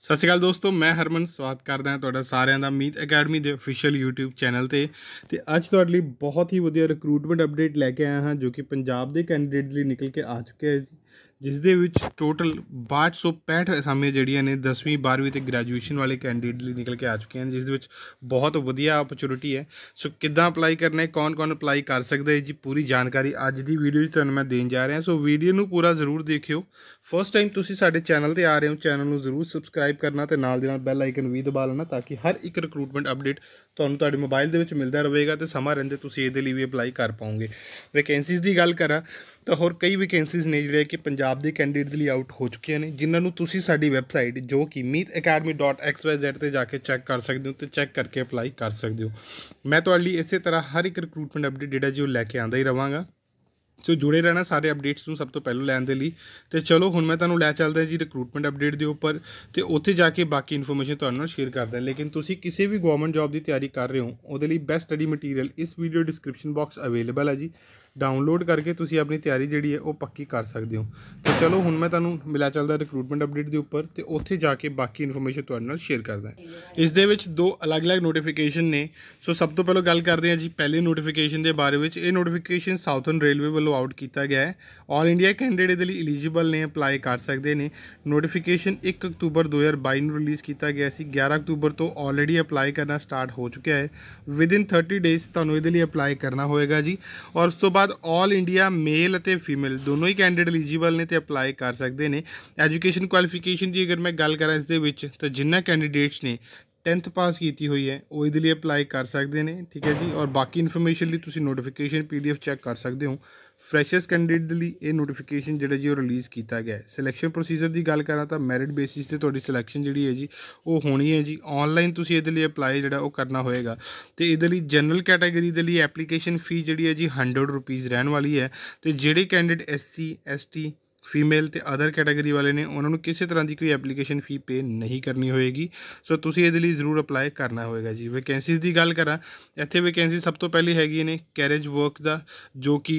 ਸਤਿ ਸ਼੍ਰੀ ਅਕਾਲ ਦੋਸਤੋ ਮੈਂ ਹਰਮਨ ਸਵਾਗਤ ਕਰਦਾ ਹਾਂ ਤੁਹਾਡਾ ਸਾਰਿਆਂ ਦਾ ਮੀਤ ਅਕੈਡਮੀ ਦੇ ਅਫੀਸ਼ੀਅਲ YouTube ਚੈਨਲ ਤੇ ਤੇ ਅੱਜ ਤੁਹਾਡੇ ਲਈ ਬਹੁਤ ਹੀ ਵਧੀਆ ਰਿਕਰੂਟਮੈਂਟ ਅਪਡੇਟ ਲੈ ਕੇ ਆਇਆ ਹਾਂ ਜੋ ਕਿ ਪੰਜਾਬ ਦੇ ਕੈਂਡੀਡੇਟ ਲਈ ਨਿਕਲ ਕੇ ਆ ਚੁੱਕਿਆ ਹੈ ਜੀ ਜਿਸ ਦੇ ਵਿੱਚ ਟੋਟਲ 6265 ਅਸਾਮੀਆਂ ਜਿਹੜੀਆਂ ਨੇ 10ਵੀਂ 12ਵੀਂ ਤੇ ਗ੍ਰੈਜੂਏਸ਼ਨ ਵਾਲੇ ਕੈਂਡੀਡੇਟ ਲਈ ਨਿਕਲ ਕੇ ਆ ਚੁੱਕੇ ਹਨ ਜਿਸ ਦੇ ਵਿੱਚ ਬਹੁਤ ਵਧੀਆ ਓਪਰਚ्युनिटी ਹੈ ਸੋ ਕਿੱਦਾਂ ਅਪਲਾਈ ਕਰਨਾ ਹੈ ਕੌਣ-ਕੌਣ ਅਪਲਾਈ ਕਰ ਸਕਦਾ ਹੈ ਜੀ ਪੂਰੀ ਜਾਣਕਾਰੀ ਅੱਜ ਦੀ ਵੀਡੀਓ 'ਚ ਤੁਹਾਨੂੰ ਮੈਂ ਦੇਣ ਜਾ ਰਿਹਾ ਸੋ ਵੀਡੀਓ ਨੂੰ ਪੂਰਾ ਜ਼ਰੂਰ ਦੇਖਿਓ ਫਸਟ ਟਾਈਮ ਤੁਸੀਂ ਸਾਡੇ ਚੈਨਲ ਤੇ ਆ ਰਹੇ ਹੋ ਚੈਨਲ ਨੂੰ ਜ਼ਰੂਰ ਸਬਸਕ੍ਰਾਈਬ ਕਰਨਾ ਤੇ ਨਾਲ ਦੇ ਨਾਲ ਬੈਲ ਆਈਕਨ ਵੀ ਦਬਾ ਲੈਣਾ ਤਾਂ ਕਿ ਹਰ ਇੱਕ ਰਿਕਰੂਟਮੈਂਟ ਅਪਡੇਟ ਤੁਹਾਨੂੰ ਤੁਹਾਡੇ ਮੋਬਾਈਲ ਦੇ ਵਿੱਚ ਮਿਲਦਾ ਰਹੇਗਾ ਤੇ ਸਮਾਂ ਰਹਿੰਦੇ ਤੁਸੀਂ ਇਹਦੇ ਲਈ ਵੀ ਅਪਲਾਈ ਕਰ ਪਾਓਗੇ ਵੈਕੈਂਸੀਜ਼ ਦੀ ਗੱਲ ਕਰਾਂ ਤਾਂ ਹੋਰ ਕਈ ਵੈਕੈਂਸੀਜ਼ ਨੇ ਜਿਹੜੇ ਕਿ ਪੰਜਾਬ ਪੰਜਾਬ ਦੇ ਕੈਂਡੀਡੇਟ ਦੇ ਲਈ ਆਊਟ ਹੋ ਚੁੱਕੀਆਂ ਨੇ ਜਿਨ੍ਹਾਂ ਨੂੰ ਤੁਸੀਂ ਸਾਡੀ ਵੈਬਸਾਈਟ ਜੋ ਕਿ meetacademy.xyz ਤੇ ਜਾ ਕੇ ਚੈੱਕ ਕਰ ਸਕਦੇ ਹੋ ਤੇ ਚੈੱਕ ਕਰਕੇ ਅਪਲਾਈ ਕਰ ਸਕਦੇ ਹੋ ਮੈਂ ਤੁਹਾਡੇ ਲਈ ਇਸੇ ਤਰ੍ਹਾਂ ਹਰ ਇੱਕ ਰਿਕਰੂਟਮੈਂਟ ਅਪਡੇਟ ਜਿਹੜਾ ਜੀ ਉਹ ਲੈ ਕੇ ਆਂਦਾ ਹੀ ਰਵਾਂਗਾ ਸੋ ਜੁੜੇ ਰਹਿਣਾ ਸਾਰੇ ਅਪਡੇਟਸ ਨੂੰ ਸਭ ਤੋਂ ਪਹਿਲਾਂ ਲੈਣ ਦੇ ਲਈ ਤੇ ਚਲੋ ਹੁਣ ਮੈਂ ਤੁਹਾਨੂੰ ਲੈ ਚੱਲਦਾ ਜੀ ਰਿਕਰੂਟਮੈਂਟ ਅਪਡੇਟ ਦੇ ਉੱਪਰ ਤੇ ਉੱਥੇ ਜਾ ਕੇ ਬਾਕੀ ਇਨਫੋਰਮੇਸ਼ਨ ਤੁਹਾਨੂੰ ਨਾਲ ਸ਼ੇਅਰ ਕਰਦਾ ਲੇਕਿਨ ਤੁਸੀਂ ਕਿਸੇ ਵੀ ਗਵਰਨਮੈਂਟ ਜੌਬ ਦੀ ਤਿਆਰੀ ਕਰ ਰਹੇ ਹੋ ਉਹਦੇ ਲਈ ਬੈਸਟ ਸਟੱਡੀ ਮਟੀਰੀਅਲ ਇਸ ਵੀਡੀਓ ਡਿਸਕ੍ਰਿਪਸ਼ਨ ਬਾਕਸ ਅਵੇਲੇਬਲ ਹੈ ਜੀ ਡਾਊਨਲੋਡ ਕਰਕੇ ਤੁਸੀਂ ਆਪਣੀ ਤਿਆਰੀ ਜਿਹੜੀ ਹੈ ਉਹ ਪੱਕੀ ਕਰ ਸਕਦੇ ਹੋ ਤੇ ਚਲੋ ਹੁਣ ਮੈਂ ਤੁਹਾਨੂੰ ਮਿਲਾ ਚੱਲਦਾ ਰਿਕਰੂਟਮੈਂਟ ਅਪਡੇਟ ਦੇ ਉੱਪਰ ਤੇ ਉੱਥੇ ਜਾ ਕੇ ਬਾਕੀ ਇਨਫੋਰਮੇਸ਼ਨ ਤੁਹਾਡੇ ਨਾਲ ਸ਼ੇਅਰ ਕਰਦਾ ਇਸ ਦੇ ਵਿੱਚ ਦੋ ਅਲੱਗ-ਅਲੱਗ ਨੋਟੀਫਿਕੇਸ਼ਨ ਨੇ ਸੋ ਸਭ ਤੋਂ ਪਹਿਲਾਂ ਗੱਲ ਕਰਦੇ ਹਾਂ ਜੀ ਪਹਿਲੇ ਨੋਟੀਫਿਕੇਸ਼ਨ ਦੇ ਬਾਰੇ ਵਿੱਚ ਇਹ ਨੋਟੀਫਿਕੇਸ਼ਨ ਸਾਊਥਰਨ ਰੇਲਵੇ ਵੱਲੋਂ ਆਊਟ ਕੀਤਾ ਗਿਆ ਹੈ ਆਲ ਇੰਡੀਆ ਕੈਂਡੀਡੇਟ ਦੇ ਲਈ ਐਲੀਜੀਬਲ ਨੇ ਅਪਲਾਈ ਕਰ ਸਕਦੇ ਨੇ ਨੋਟੀਫਿਕੇਸ਼ਨ 1 ਅਕਤੂਬਰ 2022 ਨੂੰ ਰਿਲੀਜ਼ ਕੀਤਾ ਗਿਆ ਸੀ 11 ਅਕਤੂਬਰ ਤੋਂ ਆਲਰੇਡੀ ਅਪਲਾਈ ਕਰਨਾ ਸਟਾਰਟ ਹੋ ਚੁੱਕਿਆ ਹੈ ਵਿਦ ਇਨ 30 ਡੇਸ ਤੁਹਾਨੂੰ ਇਹਦੇ ਲਈ ਅਪਲਾਈ ਕਰਨਾ ਹੋਏਗਾ ਜੀ ਔਰ ਉਸ ਤੋਂ ਬਾਅਦ ਬਾਅਦ 올 ਇੰਡੀਆ ਮੇਲ ਅਤੇ ਫੀਮੇਲ ਦੋਨੋਂ ਹੀ ਕੈਂਡੀਡੇਟ ਐਲੀਜੀਬਲ ਨੇ ਤੇ ਅਪਲਾਈ ਕਰ ਸਕਦੇ ਨੇ ਐਜੂਕੇਸ਼ਨ ਕੁਆਲੀਫਿਕੇਸ਼ਨ ਦੀ ਅਗਰ ਮੈਂ ਗੱਲ ਕਰਾਂ ਇਸ ਦੇ ਵਿੱਚ ਤਾਂ ਜਿੰਨਾ ਕੈਂਡੀਡੇਟਸ ਨੇ 10th ਪਾਸ ਕੀਤੀ ਹੋਈ ਹੈ ਉਹ ਇਹਦੇ ਲਈ ਅਪਲਾਈ ਕਰ ਸਕਦੇ ਨੇ ਠੀਕ ਹੈ ਜੀ ਔਰ ਬਾਕੀ ਇਨਫੋਰਮੇਸ਼ਨ ਲਈ ਤੁਸੀਂ ਨੋਟੀਫਿਕੇਸ਼ਨ ਪੀਡੀਐਫ ਚੈੱਕ ਕਰ ਸਕਦੇ ਹੋ ਫਰੈਸ਼ਰਸ ਕੈਂਡੀਡੇਟ ਲਈ ਇਹ ਨੋਟੀਫਿਕੇਸ਼ਨ ਜਿਹੜਾ ਜੀ ਉਹ ਰਿਲੀਜ਼ ਕੀਤਾ ਗਿਆ ਹੈ ਸਿਲੈਕਸ਼ਨ ਪ੍ਰੋਸੀਜਰ ਦੀ ਗੱਲ ਕਰਾਂ ਤਾਂ ਮੈਰਿਟ ਬੇਸਿਸ ਤੇ ਤੁਹਾਡੀ ਸਿਲੈਕਸ਼ਨ ਜਿਹੜੀ ਹੈ ਜੀ ਉਹ ਹੋਣੀ ਹੈ ਜੀ ਆਨਲਾਈਨ ਤੁਸੀਂ ਇਹਦੇ ਲਈ ਅਪਲਾਈ ਜਿਹੜਾ ਉਹ ਕਰਨਾ ਹੋਏਗਾ ਤੇ ਇਹਦੇ ਲਈ ਜਨਰਲ ਕੈਟਾਗਰੀ ਦੇ ਲਈ ਐਪਲੀਕੇਸ਼ਨ ਫੀ ਜਿਹੜੀ ਹੈ ਜੀ 100 ਰੁਪਏ ਰਹਿਣ ਵਾਲੀ ਹੈ ਤੇ ਜਿਹੜੇ ਕੈਂਡੀਡੇਟ ਐਸਸੀ ਐਸਟੀ ਫੀਮੇਲ ਤੇ ਅਦਰ ਕੈਟਾਗਰੀ ਵਾਲੇ ਨੇ ਉਹਨਾਂ ਨੂੰ ਕਿਸੇ ਤਰ੍ਹਾਂ ਦੀ ਕੋਈ ਐਪਲੀਕੇਸ਼ਨ ਫੀ ਪੇ ਨਹੀਂ ਕਰਨੀ ਹੋਏਗੀ ਸੋ ਤੁਸੀਂ ਇਹਦੇ ਲਈ ਜ਼ਰੂਰ ਅਪਲਾਈ ਕਰਨਾ ਹੋਏਗਾ ਜੀ ਵੈਕੈਂਸੀਜ਼ ਦੀ ਗੱਲ ਕਰਾਂ ਇੱਥੇ ਵੈਕੈਂਸੀ ਸਭ ਤੋਂ ਪਹਿਲੀ ਹੈਗੀ ਨੇ ਕੈਰੇਜ ਵਰਕ ਦਾ ਜੋ ਕਿ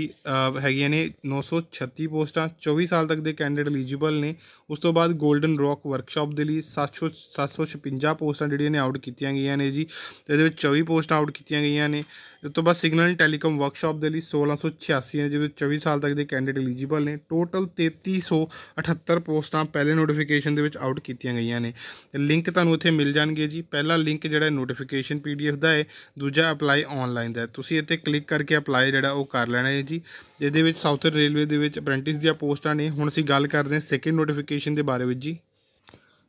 ਹੈਗੀਆਂ ਨੇ 936 ਪੋਸਟਾਂ 24 ਸਾਲ ਤੱਕ ਦੇ ਕੈਂਡੀਡੇਟ ਐਲੀਜੀਬਲ ਨੇ ਉਸ ਤੋਂ ਬਾਅਦ 골ਡਨ ਰੌਕ ਵਰਕਸ਼ਾਪ ਦੇ ਲਈ 700 756 ਪੋਸਟਾਂ ਜਿਹੜੀਆਂ ਨੇ ਆਊਟ ਕੀਤੀਆਂ ਗਈਆਂ ਨੇ ਜੀ ਇਹਦੇ ਵਿੱਚ 24 ਪੋਸਟ ਆਊਟ ਕੀਤੀਆਂ ਗਈਆਂ ਨੇ ਉਸ ਤੋਂ ਬਾਅਦ ਸਿਗਨਲ ਟੈਲੀਕਮ ਵਰਕਸ਼ਾਪ ਦੇ ਲਈ 1686 ਨੇ ਜਿਹਦੇ ਵਿੱਚ 24 ਸਾਲ ਤੱਕ ਦੇ ਕੈਂਡੀਡੇਟ ਐਲੀਜੀਬਲ ਨੇ ਟੋਟਲ 3378 ਪੋਸਟਾਂ ਪਹਿਲੇ ਨੋਟੀਫਿਕੇਸ਼ਨ ਦੇ ਵਿੱਚ ਆਊਟ ਕੀਤੀਆਂ ਗਈਆਂ ਨੇ ਲਿੰਕ ਤੁਹਾਨੂੰ ਇੱਥੇ ਮਿਲ ਜਾਣਗੇ ਜੀ ਪਹਿਲਾ ਲਿੰਕ ਜਿਹੜਾ ਨੋਟੀਫਿਕੇਸ਼ਨ ਪੀਡੀਐਫ ਦਾ ਹੈ ਦੂਜਾ ਅਪਲਾਈ ਆਨਲਾਈਨ ਦਾ ਤੁਸੀਂ ਇੱਥੇ ਕਲਿੱਕ ਕਰਕੇ ਅਪਲਾਈ ਜਿਹੜਾ ਉਹ ਕਰ ਲੈਣਾ ਹੈ ਜੀ ਜਿਹਦੇ ਵਿੱਚ ਸਾਊਥਰਨ ਰੇਲਵੇ ਦੇ ਵਿੱਚ ਅਪ੍ਰੈਂਟਿਸ ਦੀਆਂ ਪੋਸਟਾਂ ਨੇ ਹੁਣ ਅਸੀਂ ਗੱਲ ਕਰਦੇ ਹਾਂ ਸੈਕਿੰਡ ਨੋਟੀਫਿਕੇਸ਼ਨ ਦੇ ਬਾਰੇ ਵਿੱਚ ਜੀ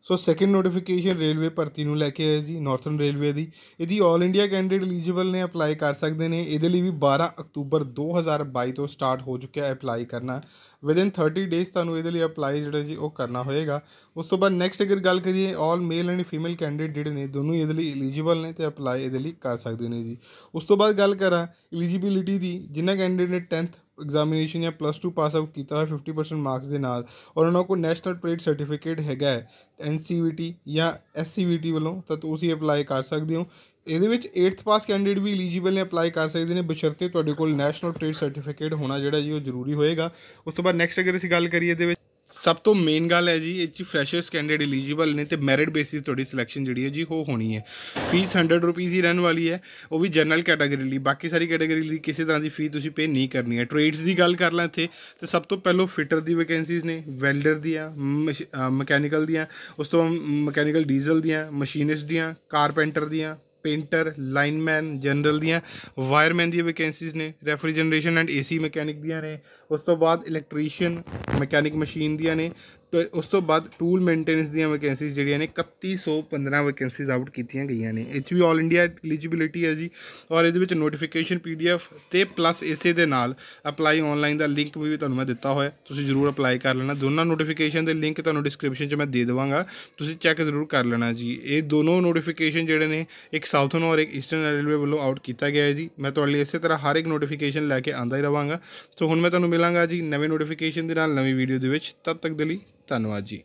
ਸੋ ਸੈਕੰਡ ਨੋਟੀਫਿਕੇਸ਼ਨ ਰੇਲਵੇ ਭਰਤੀ ਨੂੰ ਲੈ ਕੇ ਆਇਆ ਜੀ ਨਾਰਥਰਨ ਰੇਲਵੇ ਦੀ ਇਹਦੀ 올 ਇੰਡੀਆ ਕੈਂਡੀਡੇਟ ਐਲੀਜੀਬਲ ਨੇ ਅਪਲਾਈ ਕਰ ਸਕਦੇ ਨੇ ਇਹਦੇ ਲਈ ਵੀ 12 ਅਕਤੂਬਰ 2022 ਤੋਂ ਸਟਾਰਟ ਹੋ ਚੁੱਕਿਆ ਹੈ ਅਪਲਾਈ ਕਰਨਾ ਵਿਦਿਨ 30 ਡੇਜ਼ ਤੁਹਾਨੂੰ ਇਹਦੇ ਲਈ ਅਪਲਾਈ ਜਿਹੜਾ ਜੀ ਉਹ ਕਰਨਾ ਹੋਏਗਾ ਉਸ ਤੋਂ ਬਾਅਦ ਨੈਕਸਟ ਅਗਰ ਗੱਲ ਕਰੀਏ 올 ਮੇਲ ਐਂਡ ਫੀਮੇਲ ਕੈਂਡੀਡੇਟ ਜਿਹੜੇ ਨੇ ਦੋਨੋਂ ਇਹਦੇ ਲਈ ਐਲੀਜੀਬਲ ਨੇ ਤੇ ਅਪਲਾਈ ਇਹਦੇ ਲਈ ਕਰ ਸਕਦੇ ਨੇ ਜੀ ਉਸ ਤੋਂ ਬਾਅਦ ਗੱਲ ਕਰਾਂ ਐਲੀਜੀਬਿਲਿਟੀ ਦੀ ਜਿਨ੍ਹਾਂ ਕੈਂਡੀਡੇਟ ਨੇ 10th ਐਗਜ਼ਾਮੀਨੇਸ਼ਨ ਜਾਂ ਪਲੱਸ 2 ਪਾਸ ਆਊਟ ਕੀਤਾ ਹੋਇਆ 50% ਮਾਰਕਸ ਦੇ ਨਾਲ ਔਰ ਉਹਨਾਂ ਕੋਲ ਨੈਸ਼ਨਲ ਟ੍ਰੇਡ ਸਰਟੀਫਿਕੇਟ ਹੈਗਾ ਹੈ ਐਨਸੀਵੀਟੀ e ਜਾਂ ਐਸਸੀਵੀਟੀ e ਵੱਲੋਂ ਤਾਂ ਤੁਸੀਂ ਅਪਲਾਈ ਕਰ ਸਕਦੇ ਹੋ ਇਹਦੇ ਵਿੱਚ 8th ਪਾਸ ਕੈਂਡੀਡੇਟ ਵੀ ਐਲੀਜੀਬਲ ਨੇ ਅਪਲਾਈ ਕਰ ਸਕਦੇ ਨੇ ਬਸ਼ਰਤੇ ਤੁਹਾਡੇ ਕੋਲ ਨੈਸ਼ਨਲ ਟ੍ਰੇਡ ਸਰਟੀਫਿਕੇਟ ਹੋਣਾ ਜਿਹੜਾ ਜੀ ਉਹ ਜ਼ਰੂਰੀ ਹੋਏਗਾ ਉਸ ਤੋਂ ਬਾਅਦ ਨੈਕਸਟ ਅਗਰ ਅਸੀਂ ਗੱਲ ਕਰੀਏ ਇਹਦੇ ਵਿੱਚ ਸਭ ਤੋਂ ਮੇਨ ਗੱਲ ਹੈ ਜੀ ਇਹ ਚ ਫਰੈਸ਼ਰਸ ਕੈਂਡੀਡੇਟ ਐਲੀਜੀਬਲ ਨੇ ਤੇ ਮੈਰਿਟ ਬੇਸਿਸ ਤੁਹਾਡੀ ਸਿਲੈਕਸ਼ਨ ਜਿਹੜੀ ਹੈ ਜੀ ਉਹ ਹੋਣੀ ਹੈ ਫੀਸ 100 ਰੁਪਏ ਹੀ ਰਹਿਣ ਵਾਲੀ ਹੈ ਉਹ ਵੀ ਜਨਰਲ ਕੈਟਾਗਰੀ ਲਈ ਬਾਕੀ ਸਾਰੀ ਕੈਟਾਗਰੀ ਲਈ ਕਿਸੇ ਤਰ੍ਹਾਂ ਦੀ ਫੀ ਤੁਸੀਂ ਪੇ ਨਹੀਂ ਕਰਨੀ ਹੈ ਟ੍ਰੇਡਸ ਦੀ ਗੱਲ ਕਰ ਲਾਂ ਇੱਥੇ ਤੇ ਸਭ ਤੋਂ ਪਹਿਲੋ ਫਿਟਰ ਦੀ ਵੈਕੈਂਸੀਜ਼ ਨੇ ਵੈਲਡਰ ਦੀਆਂ ਮਕੈਨੀਕਲ ਦੀਆਂ ਉਸ ਤੋਂ ਮਕੈਨੀਕਲ ਡੀਜ਼ਲ ਦੀਆਂ ਮਸ਼ੀਨਿਸਟ ਦੀਆਂ ਕਾਰਪੈਂਟਰ ਦੀਆਂ ਪੇਂਟਰ ਲਾਈਨਮੈਨ ਜਨਰਲ ਦੀਆਂ ਵਾਇਰਮੈਨ ਦੀਆਂ ਵੈਕੈਂਸੀਜ਼ ਨੇ ਰੈਫਰੀਜਨਰੇਸ਼ਨ ਐਂਡ ਏਸੀ ਮਕੈਨਿਕ ਦੀਆਂ ਨੇ ਉਸ ਤੋਂ ਬਾਅਦ ਇਲੈਕਟ੍ਰੀਸ਼ੀਅਨ ਮਕੈਨਿਕ ਮਸ਼ੀਨ ਦੀਆਂ ਨੇ ਤੇ ਉਸ ਤੋਂ ਬਾਅਦ ਟੂਲ ਮੇਨਟੇਨੈਂਸ ਦੀਆਂ ਵੈਕੈਂਸੀਜ਼ ਜਿਹੜੀਆਂ ਨੇ 3115 ਵੈਕੈਂਸੀਜ਼ ਆਊਟ ਕੀਤੀਆਂ ਗਈਆਂ ਨੇ ਇਹ 'ਚ ਵੀ ਆਲ ਇੰਡੀਆ ਐਲੀਜੀਬਿਲਿਟੀ ਹੈ ਜੀ ਔਰ ਇਹਦੇ ਵਿੱਚ ਨੋਟੀਫਿਕੇਸ਼ਨ ਪੀਡੀਐਫ ਤੇ ਪਲੱਸ ਇਸੇ ਦੇ ਨਾਲ ਅਪਲਾਈ ਆਨਲਾਈਨ ਦਾ ਲਿੰਕ ਵੀ ਤੁਹਾਨੂੰ ਮੈਂ ਦਿੱਤਾ ਹੋਇਆ ਤੁਸੀਂ ਜ਼ਰੂਰ ਅਪਲਾਈ ਕਰ ਲੈਣਾ ਦੋਨਾਂ ਨੋਟੀਫਿਕੇਸ਼ਨ ਦੇ ਲਿੰਕ ਤੁਹਾਨੂੰ ਡਿਸਕ੍ਰਿਪਸ਼ਨ 'ਚ ਮੈਂ ਦੇ ਦੇਵਾਂਗਾ ਤੁਸੀਂ ਚੈੱਕ ਜ਼ਰੂਰ ਕਰ ਲੈਣਾ ਜੀ ਇਹ ਦੋਨੋਂ ਨੋਟੀਫਿਕੇਸ਼ਨ ਜਿਹੜੇ ਨੇ ਇੱਕ ਸਾਊਥਨ ਔਰ ਇੱਕ ਈਸਟਰਨ ਰੇਲਵੇ ਵੱਲੋਂ ਆਊਟ ਕੀਤਾ ਗਿਆ ਹੈ ਜੀ ਮੈਂ ਤੁਹਾਡੇ ਲਈ ਇਸੇ ਤਰ੍ਹਾਂ ਹਰ ਇੱਕ ਨੋਟੀਫਿਕੇਸ਼ਨ ਲੈ ਕੇ ਆਂਦਾ ਹੀ ਰਵਾਂਗਾ ਸੋ ਹੁਣ ਮੈਂ ਤੁਹਾਨੂੰ ਮਿਲਾਂਗਾ ਜੀ ਨਵੇਂ ਨੋਟੀਫਿਕੇਸ਼ਨ ਦੇ ਨਾਲ ਨਵੀਂ ਵੀਡੀਓ ਦੇ ਵਿੱਚ ਤਦ ਤੱਕ ਦੇ ਲਈ ਧੰਨਵਾਦ ਜੀ